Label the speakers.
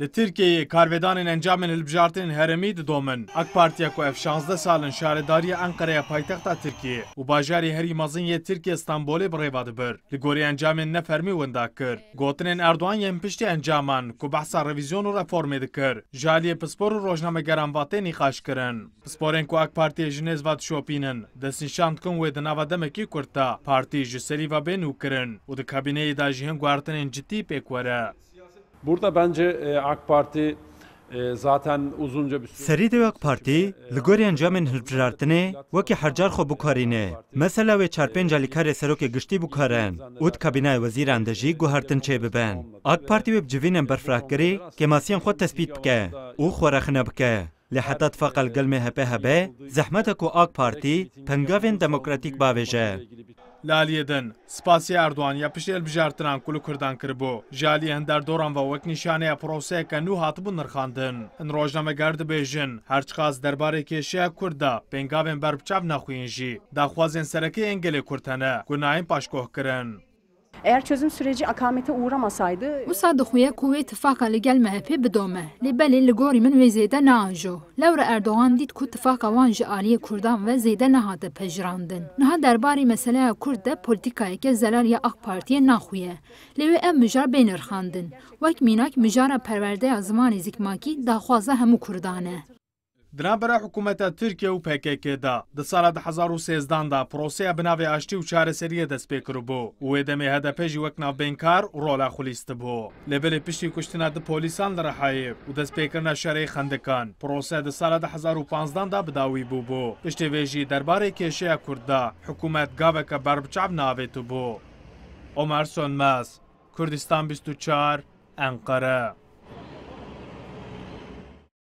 Speaker 1: Li Tirkiyeyê karvedanên encamên hilbijartinên herêmî didomin. Ek partiya ku ev 16 salin şaredariya Enqereya paytexta Tirkiyê û bajarê herî mezin yê Tirkiye Stanbolê bi rêva dibir. Li gorî encamên nefermî winda kir. Gotinên Erdogan yên piştî encaman ku behsa revizyon û reformê dikir. Jaliyê pispor û rojnamegeran vatê nîxaş kirin. Pisporên ku ek partiya ji nêzva dişopînin. Destnîşan dikin wê di nava demekî kurta. Partî ji serî ve bê nû kirin û di kabîneyê da jî hin guhartinên ciddî pêk were. Burada bence e, AK Parti e, zaten uzunca bir süre
Speaker 2: Serî de wek partî li gorên camên hilbijartinê wekî hercar xwe bikarîne. Mesela wê çarpênca lîkarê serokê giştî bikarin û di kabînaya wezîran de jî guhartin çê bibin. AK Partî wê bi civînên berfrakirî kêmasiyan xwe tespît bike û xwerexine bike. Li heta tifaqel gelmê hebe hebe, zehmeta ku AK Partî pengavên demokratîk bavêje.
Speaker 1: لالیدن سپاسی اردوان یا پشت ئەلبژارتران کربو جالی کربو. دوران ژالی دوران دۆڕان بە پروسه نیشانەیە که نو بو نرخاندن ئەن ڕۆژنامەگەر دەبێژن هەرچقاز کرد کێشەیە کووردا پێنگاوێن نخوینجی. نەخوێنژی داخوازێن انگلی کرتنه گناهین پاشکوه کرن
Speaker 3: Eğer çözüm süreci akamete uğramasaydı... Musa Duxuya kuvve ittifaka li gel MHP bidome. Li belê li gorî min wê zêde naajo. Lewra Erdoğan dît ku ittifaka wan ji Kurdan ve zêde nehate pejirandin. Niha derbarê meseleya Kurd de politikayeke zelar ya AK Partiye naxuye. Lê wê em mijar bênirxandin. Wek mînak mijara perwerdeya zimanê zîkmakî daxwaza hemû Kurdan e.
Speaker 1: دنابرا حکوومەتە ترکیە و پێکێکێدا دە ساڵە 1970دا پرۆسەیە بناوێ ئاشتی و چارەسەریە دەست پێکرد بوو وێدەمێ هەدە پێشی وەک ناوبێنکار ڕۆلا خولیست بوو لەبێ پشتی کوشتنا د پۆلیسان لە ڕحایب و دەستپێکردە شەرەی خندەکان پرۆسە دە ساڵە 1950دا بداوی بوو بوو پشتێوێژی دەربارەی کێشەیە کووردا حکوومەت گاوێکە بەربچاب ناوێت و بوو ئۆمارسۆن مەس کوردستان 24 ئەنقەرە.